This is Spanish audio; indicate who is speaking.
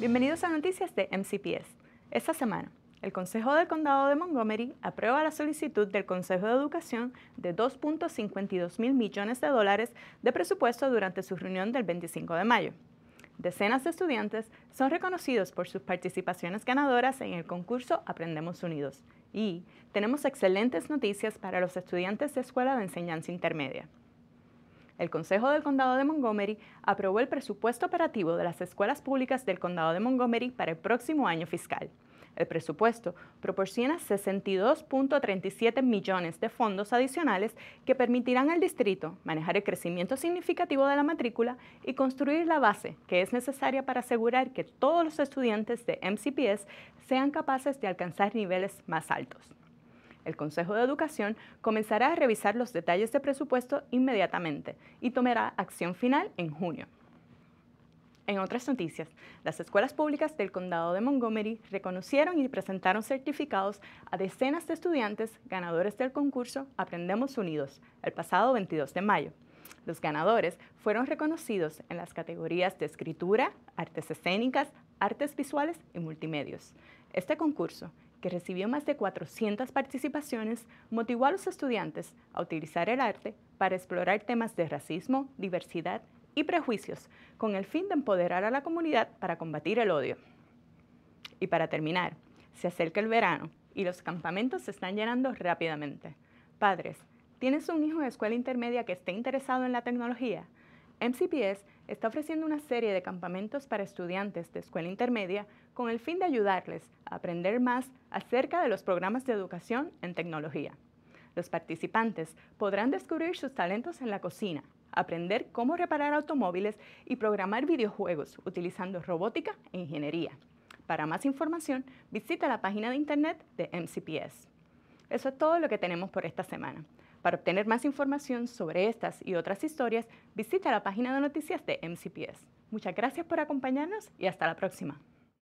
Speaker 1: Bienvenidos a Noticias de MCPS. Esta semana, el Consejo del Condado de Montgomery aprueba la solicitud del Consejo de Educación de 2.52 mil millones de dólares de presupuesto durante su reunión del 25 de mayo. Decenas de estudiantes son reconocidos por sus participaciones ganadoras en el concurso Aprendemos Unidos. Y tenemos excelentes noticias para los estudiantes de Escuela de Enseñanza Intermedia el Consejo del Condado de Montgomery aprobó el presupuesto operativo de las escuelas públicas del Condado de Montgomery para el próximo año fiscal. El presupuesto proporciona 62.37 millones de fondos adicionales que permitirán al distrito manejar el crecimiento significativo de la matrícula y construir la base que es necesaria para asegurar que todos los estudiantes de MCPS sean capaces de alcanzar niveles más altos el Consejo de Educación comenzará a revisar los detalles de presupuesto inmediatamente y tomará acción final en junio. En otras noticias, las escuelas públicas del condado de Montgomery reconocieron y presentaron certificados a decenas de estudiantes ganadores del concurso Aprendemos Unidos el pasado 22 de mayo. Los ganadores fueron reconocidos en las categorías de escritura, artes escénicas, artes visuales y multimedios. Este concurso que recibió más de 400 participaciones, motivó a los estudiantes a utilizar el arte para explorar temas de racismo, diversidad y prejuicios, con el fin de empoderar a la comunidad para combatir el odio. Y para terminar, se acerca el verano y los campamentos se están llenando rápidamente. Padres, ¿tienes un hijo de escuela intermedia que esté interesado en la tecnología? MCPS está ofreciendo una serie de campamentos para estudiantes de escuela intermedia con el fin de ayudarles a aprender más acerca de los programas de educación en tecnología. Los participantes podrán descubrir sus talentos en la cocina, aprender cómo reparar automóviles y programar videojuegos utilizando robótica e ingeniería. Para más información, visita la página de internet de MCPS. Eso es todo lo que tenemos por esta semana. Para obtener más información sobre estas y otras historias, visita la página de noticias de MCPS. Muchas gracias por acompañarnos y hasta la próxima.